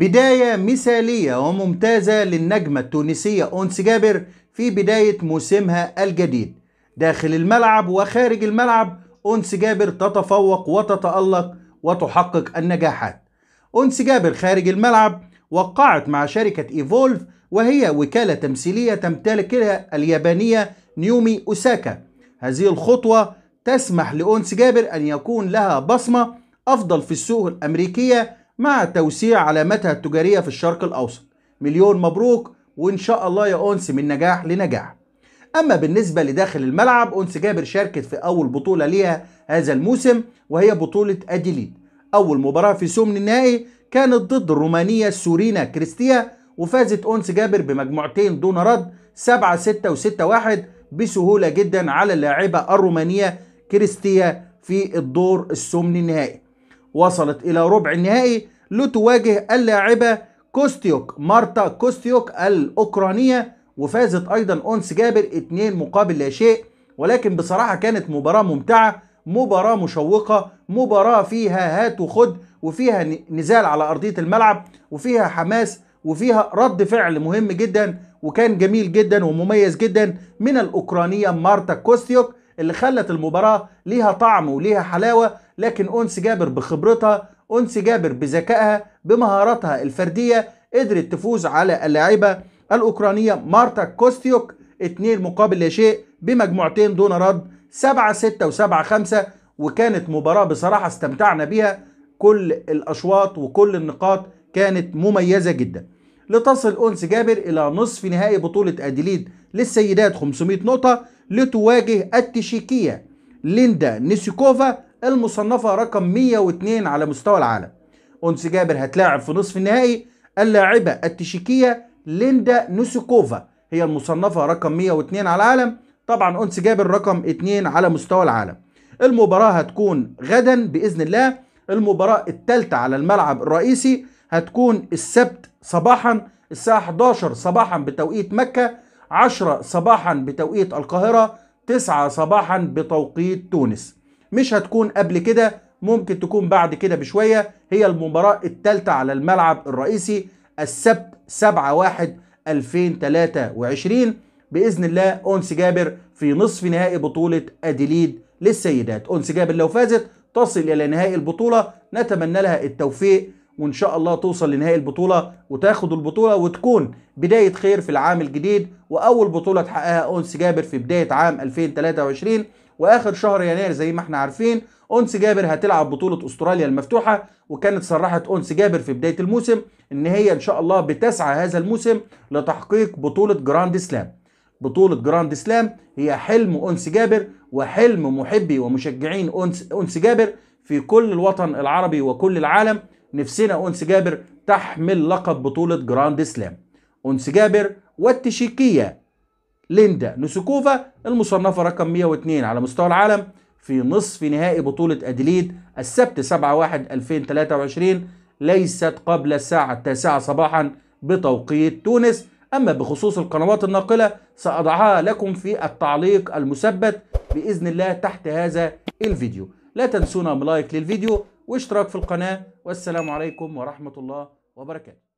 بداية مثالية وممتازة للنجمة التونسية أنس جابر في بداية موسمها الجديد داخل الملعب وخارج الملعب أنس جابر تتفوق وتتألق وتحقق النجاحات أنس جابر خارج الملعب وقعت مع شركة إيفولف وهي وكالة تمثيلية تمتلكها اليابانية نيومي أوساكا هذه الخطوة تسمح لأونس جابر أن يكون لها بصمة أفضل في السوق الأمريكية مع توسيع علامتها التجارية في الشرق الأوسط مليون مبروك وإن شاء الله يا أنس من نجاح لنجاح أما بالنسبة لداخل الملعب أنس جابر شاركت في أول بطولة ليها هذا الموسم وهي بطولة أديليد أول مباراة في سمن النهائي كانت ضد الرومانية سورينا كريستيا وفازت أنس جابر بمجموعتين دون رد 7 6 و6 1 بسهولة جدا على اللاعبة الرومانية كريستيا في الدور السمن النهائي وصلت إلى ربع النهائي لتواجه اللاعبة كوستيوك مارتا كوستيوك الأوكرانية وفازت أيضا أنس جابر 2 مقابل لا شيء ولكن بصراحة كانت مباراة ممتعة مباراة مشوقة مباراة فيها هات وخد وفيها نزال على أرضية الملعب وفيها حماس وفيها رد فعل مهم جدا وكان جميل جدا ومميز جدا من الأوكرانية مارتا كوستيوك اللي خلت المباراة ليها طعم وليها حلاوة لكن أنس جابر بخبرتها أنس جابر بذكائها بمهاراتها الفردية قدرت تفوز على اللاعبة الأوكرانية مارتا كوستيوك 2 مقابل لا شيء بمجموعتين دون رد 7 6 و7 5 وكانت مباراة بصراحة استمتعنا بيها كل الأشواط وكل النقاط كانت مميزة جدا لتصل أنس جابر إلى نصف نهائي بطولة أديليد للسيدات 500 نقطة لتواجه التشيكية ليندا نيسيكوفا المصنفة رقم 102 على مستوى العالم أنس جابر هتلاعب في نصف النهائي اللاعبة التشيكية ليندا نيسيكوفا هي المصنفة رقم 102 على العالم طبعا أنس جابر رقم 2 على مستوى العالم المباراة هتكون غدا بإذن الله المباراة الثالثة على الملعب الرئيسي هتكون السبت صباحا الساعة 11 صباحا بتوقيت مكة 10 صباحا بتوقيت القاهرة 9 صباحا بتوقيت تونس مش هتكون قبل كده ممكن تكون بعد كده بشوية هي المباراة الثالثة على الملعب الرئيسي السبت 7 1 2023 بإذن الله أونس جابر في نصف نهائي بطولة أديليد للسيدات أونس جابر لو فازت تصل إلى نهائي البطولة نتمنى لها التوفيق وان شاء الله توصل لنهائي البطوله وتاخد البطوله وتكون بدايه خير في العام الجديد واول بطوله تحققها انس جابر في بدايه عام 2023 واخر شهر يناير زي ما احنا عارفين انس جابر هتلعب بطوله استراليا المفتوحه وكانت صرحت انس جابر في بدايه الموسم ان هي ان شاء الله بتسعى هذا الموسم لتحقيق بطوله جراند سلام بطولة جراند سلام هي حلم أنس جابر وحلم محبي ومشجعين أنس, جابر في كل الوطن العربي وكل العالم نفسنا أنس جابر تحمل لقب بطولة جراند سلام أنس جابر والتشيكية ليندا نوسكوفا المصنفة رقم 102 على مستوى العالم في نصف نهائي بطولة أدليد السبت 7/1/2023 ليست قبل الساعة التاسعة صباحا بتوقيت تونس أما بخصوص القنوات الناقلة سأضعها لكم في التعليق المثبت بإذن الله تحت هذا الفيديو لا تنسونا بلايك للفيديو واشتراك في القناة والسلام عليكم ورحمة الله وبركاته